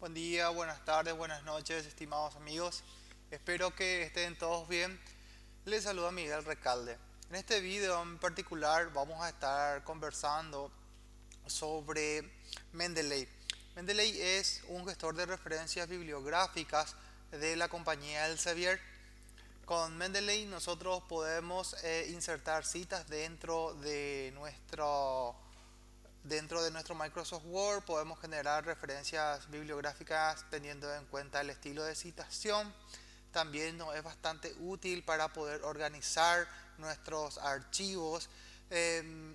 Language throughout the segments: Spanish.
Buen día, buenas tardes, buenas noches, estimados amigos. Espero que estén todos bien. Les saluda Miguel Recalde. En este video en particular vamos a estar conversando sobre Mendeley. Mendeley es un gestor de referencias bibliográficas de la compañía Elsevier. Con Mendeley nosotros podemos eh, insertar citas dentro de nuestro Dentro de nuestro Microsoft Word podemos generar referencias bibliográficas teniendo en cuenta el estilo de citación. También nos es bastante útil para poder organizar nuestros archivos. Em,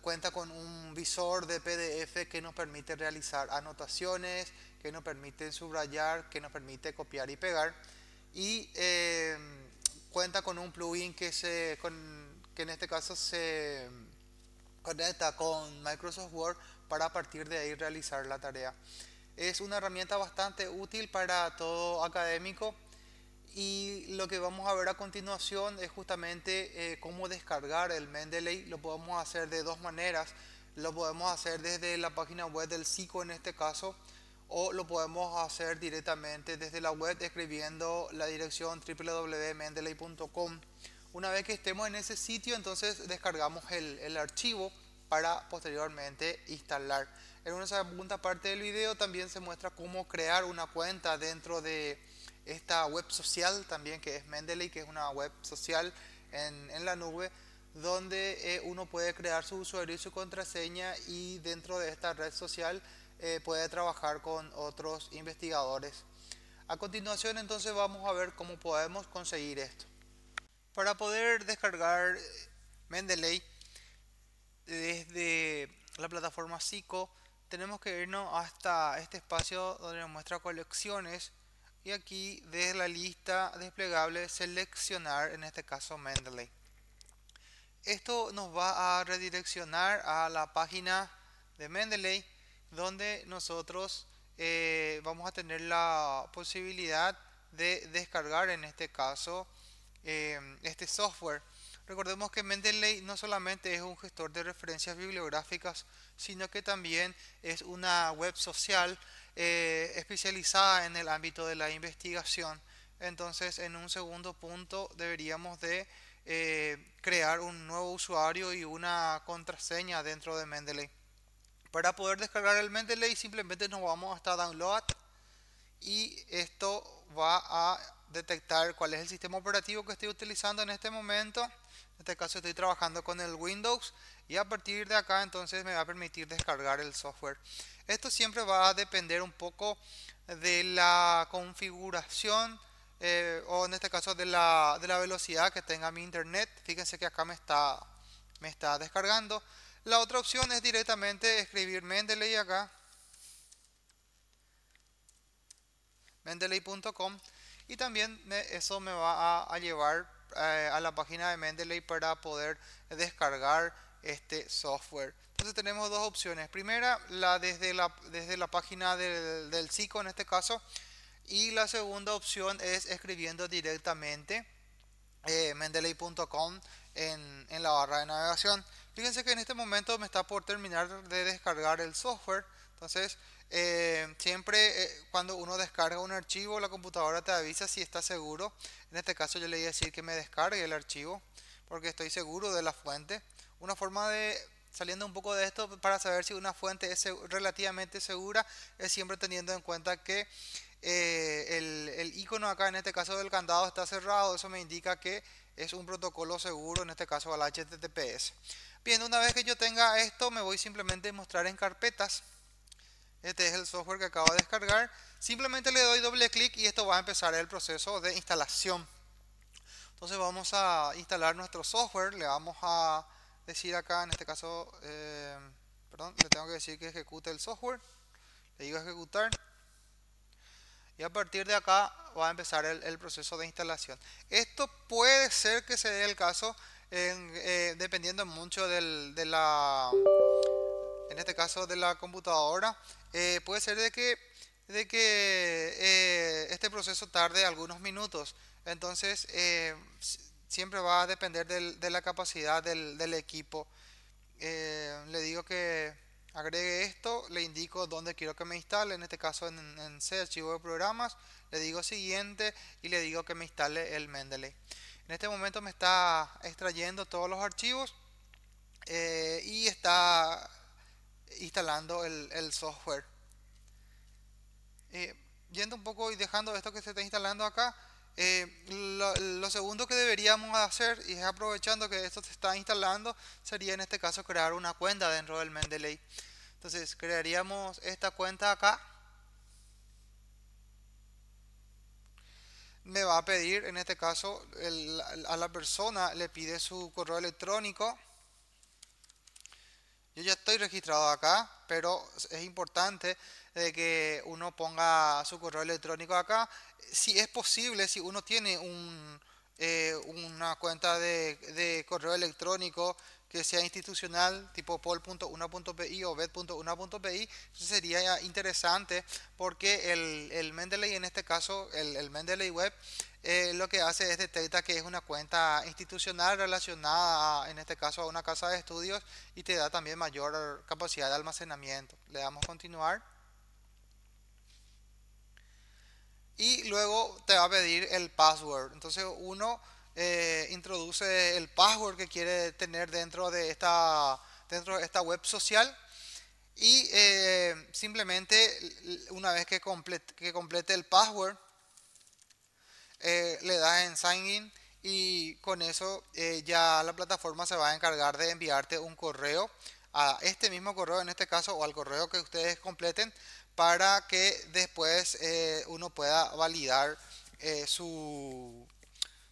cuenta con un visor de PDF que nos permite realizar anotaciones, que nos permite subrayar, que nos permite copiar y pegar. Y em, cuenta con un plugin que, se, que en este caso se conecta con Microsoft Word para a partir de ahí realizar la tarea. Es una herramienta bastante útil para todo académico y lo que vamos a ver a continuación es justamente eh, cómo descargar el Mendeley. Lo podemos hacer de dos maneras. Lo podemos hacer desde la página web del SICO en este caso o lo podemos hacer directamente desde la web escribiendo la dirección www.mendeley.com una vez que estemos en ese sitio, entonces descargamos el, archivo para posteriormente instalar. En una segunda parte del video también se muestra cómo crear una cuenta dentro de esta web social también que es Mendeley, que es una web social en, la nube donde eh, uno puede crear su usuario y su contraseña y dentro de esta red social eh, puede trabajar con otros investigadores. A continuación entonces vamos a ver cómo podemos conseguir esto. Para poder descargar eh, Mendeley desde la plataforma Sico, tenemos que irnos hasta este espacio donde nos muestra colecciones y aquí desde la lista desplegable seleccionar en este caso Mendeley. Esto nos va a redireccionar a la página de Mendeley donde nosotros eh, vamos a tener la posibilidad de descargar en este caso eh, este software. Recordemos que Mendeley no solamente es un gestor de referencias bibliográficas, sino que también es una web social eh, especializada en el ámbito de la investigación. Entonces, en un segundo punto deberíamos de eh, crear un nuevo usuario y una contraseña dentro de Mendeley. Para poder descargar el Mendeley simplemente nos vamos hasta Download y esto va a detectar cuál es el sistema operativo que estoy utilizando en este momento. En este caso estoy trabajando con el Windows y a partir de acá entonces me va a permitir descargar el software. Esto siempre va a depender un poco de la configuración eh, o en este caso de la, de la velocidad que tenga mi internet. Fíjense que acá me está, me está descargando. La otra opción es directamente escribir Mendeley acá. Mendeley.com y también eh, eso me va a, llevar eh, a la página de Mendeley para poder descargar este software. Entonces tenemos dos opciones. Primera, la desde la, desde la página del, del en este caso. Y la segunda opción es escribiendo directamente eh, mendeley.com en, en la barra de navegación. Fíjense que en este momento me está por terminar de descargar el software. Entonces, eh, siempre eh, cuando uno descarga un archivo, la computadora te avisa si está seguro. En este caso yo le voy a decir que me descargue el archivo, porque estoy seguro de la fuente. Una forma de, saliendo un poco de esto, para saber si una fuente es relativamente segura, es siempre teniendo en cuenta que eh, el, el icono acá, en este caso del candado, está cerrado. Eso me indica que es un protocolo seguro, en este caso al HTTPS. Bien, una vez que yo tenga esto, me voy simplemente a mostrar en carpetas. Este es el software que acabo de descargar. Simplemente le doy doble clic y esto va a empezar el proceso de instalación. Entonces vamos a instalar nuestro software. Le vamos a decir acá, en este caso, eh, perdón, le tengo que decir que ejecute el software. Le digo ejecutar. Y a partir de acá va a empezar el, proceso de instalación. Esto puede ser que se dé el caso eh, dependiendo mucho del, de la en este caso de la computadora, eh, puede ser de que, de que eh, este proceso tarde algunos minutos. Entonces, eh, siempre va a depender de la capacidad del, equipo. le digo que agregue esto, le indico dónde quiero que me instale, en este caso en, C, archivo de programas, le digo siguiente y le digo que me instale el Mendeley. En este momento me está extrayendo todos los archivos y está instalando el, software. yendo un poco y dejando esto que se está instalando acá, eh, lo, segundo que deberíamos hacer, y aprovechando que esto se está instalando, sería en este caso crear una cuenta dentro del Mendeley. Entonces crearíamos esta cuenta acá. Me va a pedir, en este caso, a la persona le pide su correo electrónico. Yo ya estoy registrado acá, pero es importante eh, que uno ponga su correo electrónico acá. Si es posible, si uno tiene un, eh, una cuenta de, correo electrónico que sea institucional, tipo pol.una.pi o bet.una.pi, sería interesante porque el, el Mendeley, en este caso, el Mendeley Web, eh, lo que hace es detecta que es una cuenta institucional relacionada, en este caso, a una casa de estudios y te da también mayor capacidad de almacenamiento. Le damos continuar. Y luego te va a pedir el password. Entonces uno eh, introduce el password que quiere tener dentro de esta, dentro esta web social y eh, simplemente una vez que complete, que complete el password eh, le das en sign in y con eso eh, ya la plataforma se va a encargar de enviarte un correo a este mismo correo en este caso o al correo que ustedes completen para que después eh, uno pueda validar su,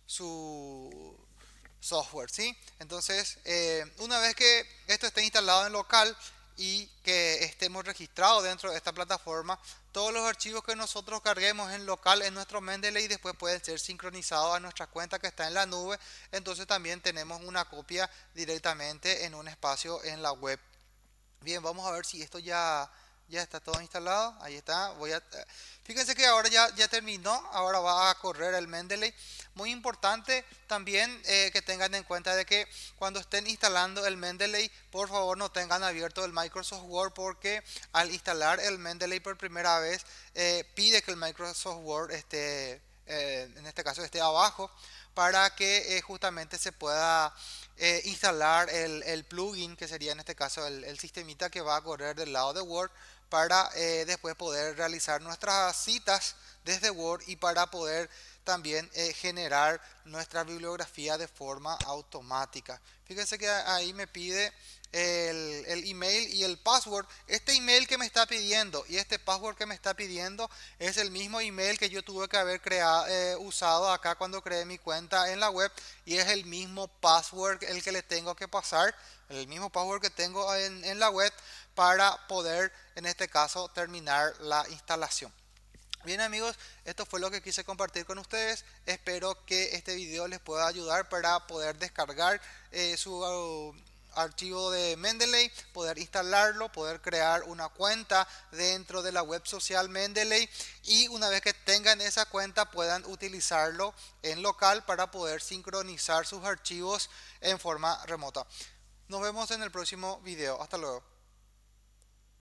su software. ¿sí? Entonces, una vez que esto esté instalado en local, y que estemos registrados dentro de esta plataforma. Todos los archivos que nosotros carguemos en local en nuestro Mendeley después pueden ser sincronizados a nuestra cuenta que está en la nube. Entonces también tenemos una copia directamente en un espacio en la web. Bien, vamos a ver si esto ya ya está todo instalado, ahí está, voy a... Eh, fíjense que ahora ya, ya terminó, ahora va a correr el Mendeley. Muy importante también eh, que tengan en cuenta de que cuando estén instalando el Mendeley, por favor no tengan abierto el Microsoft Word porque al instalar el Mendeley por primera vez eh, pide que el Microsoft Word esté, en este caso esté abajo para que justamente se pueda instalar el, plugin que sería en este caso el, el sistemita que va a correr del lado de Word para eh, después poder realizar nuestras citas desde Word y para poder también eh, generar nuestra bibliografía de forma automática. Fíjense que ahí me pide el, email y el password. Este email que me está pidiendo y este password que me está pidiendo es el mismo email que yo tuve que haber creado, eh, usado acá cuando creé mi cuenta en la web y es el mismo password el que le tengo que pasar, el mismo password que tengo en la web para poder, en este caso, terminar la instalación. Bien amigos, esto fue lo que quise compartir con ustedes. Espero que este video les pueda ayudar para poder descargar eh, su uh, archivo de Mendeley, poder instalarlo, poder crear una cuenta dentro de la web social Mendeley y una vez que tengan esa cuenta puedan utilizarlo en local para poder sincronizar sus archivos en forma remota. Nos vemos en el próximo video. Hasta luego.